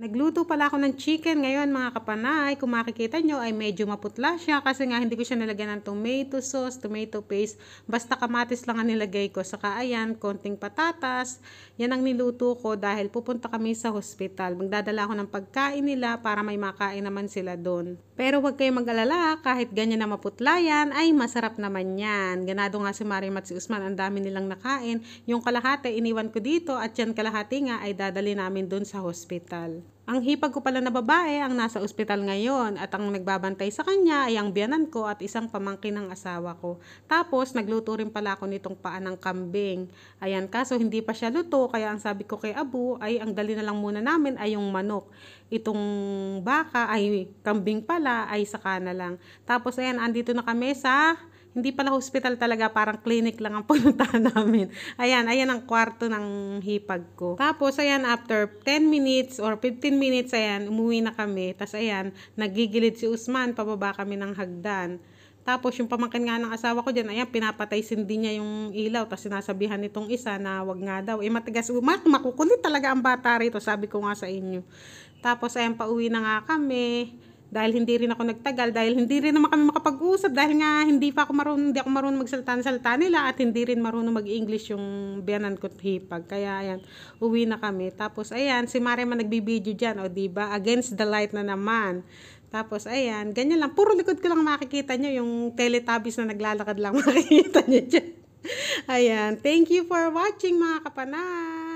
Nagluto pala ako ng chicken ngayon mga kapanay. Kung makikita nyo ay medyo maputla siya kasi nga hindi ko siya nilagyan ng tomato sauce, tomato paste. Basta kamatis lang ang nilagay ko. Saka ayan, konting patatas. Yan ang niluto ko dahil pupunta kami sa hospital. Magdadala ako ng pagkain nila para may makain naman sila doon. Pero huwag kayong mag-alala, kahit ganyan na maputla yan, ay masarap naman yan. Ganado nga si Marim at si Usman, ang dami nilang nakain. Yung kalahati iniwan ko dito at yan kalahati nga ay dadali namin doon sa hospital. Ang hipag ko pala na babae ang nasa ospital ngayon at ang nagbabantay sa kanya ay ang biyanan ko at isang pamangkin ng asawa ko. Tapos nagluto rin pala ako nitong paan ng kambing. Ayan, kaso hindi pa siya luto kaya ang sabi ko kay Abu ay ang dali na lang muna namin ay yung manok. Itong baka ay kambing pala ay saka na lang. Tapos ayan, andito na kami sa hindi pala hospital talaga, parang clinic lang ang pununtahan namin. Ayan, ayan ang kwarto ng hipag ko. Tapos, ayan, after 10 minutes or 15 minutes, ayan, umuwi na kami. Tapos, ayan, nagigilid si Usman, pababa kami ng hagdan. Tapos yung pamangkin nga ng asawa ko diyan, ayan, pinapatay sindi niya yung ilaw. Tapos sinasabihan nitong isa na wag nga daw. Eh matigas, umak, makukulit talaga ang bata rito, sabi ko nga sa inyo. Tapos ayan, pauwi na nga kami. Dahil hindi rin ako nagtagal, dahil hindi rin naman kami makapag-usap, dahil nga hindi pa ako marunong, hindi ako marunong magsalita-salita nila at hindi rin marunong mag-English yung biyanan ko hipag. Kaya ayan, uwi na kami. Tapos ayan, si Marema nagbibideo dyan, o ba? Against the light na naman. Tapos, ayan, ganyan lang. Puro likod ko lang makikita nyo. Yung teletubbies na naglalakad lang makikita nyo dyan. Ayan. Thank you for watching mga kapanay.